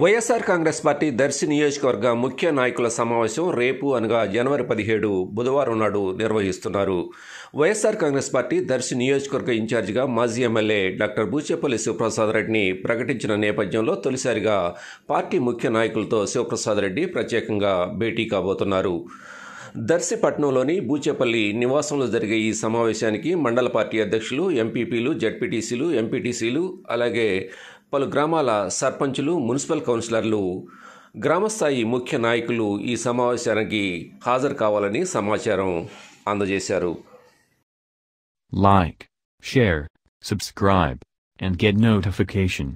YSR Congress party Darsi నియోజకవర్గ ముఖ్య నాయకుల సమావేశం రేపు అనగా జనవరి పదిహేడు బుధవారం నాడు నిర్వహిస్తున్నారు వైఎస్ఆర్ కాంగ్రెస్ పార్టీ దర్శి నియోజకవర్గ ఇన్ఛార్జిగా మాజీ ఎమ్మెల్యే డాక్టర్ బూచేపల్లి శివప్రసాద్ రెడ్డిని ప్రకటించిన నేపథ్యంలో తొలిసారిగా పార్టీ ముఖ్య నాయకులతో శివప్రసాద్ రెడ్డి ప్రత్యేకంగా భేటీ కాబోతున్నారు దర్శిపట్నంలోని బూచేపల్లి నివాసంలో జరిగే ఈ సమావేశానికి మండల పార్టీ అధ్యక్షులు ఎంపీపీలు జడ్పీటీసీలు ఎంపీటీసీలు అలాగే పలు గ్రామాల సర్పంచులు మున్సిపల్ కౌన్సిలర్లు గ్రామస్థాయి ముఖ్య నాయకులు ఈ సమావేశానికి హాజరు కావాలని సమాచారం అందజేశారు like share subscribe and get notification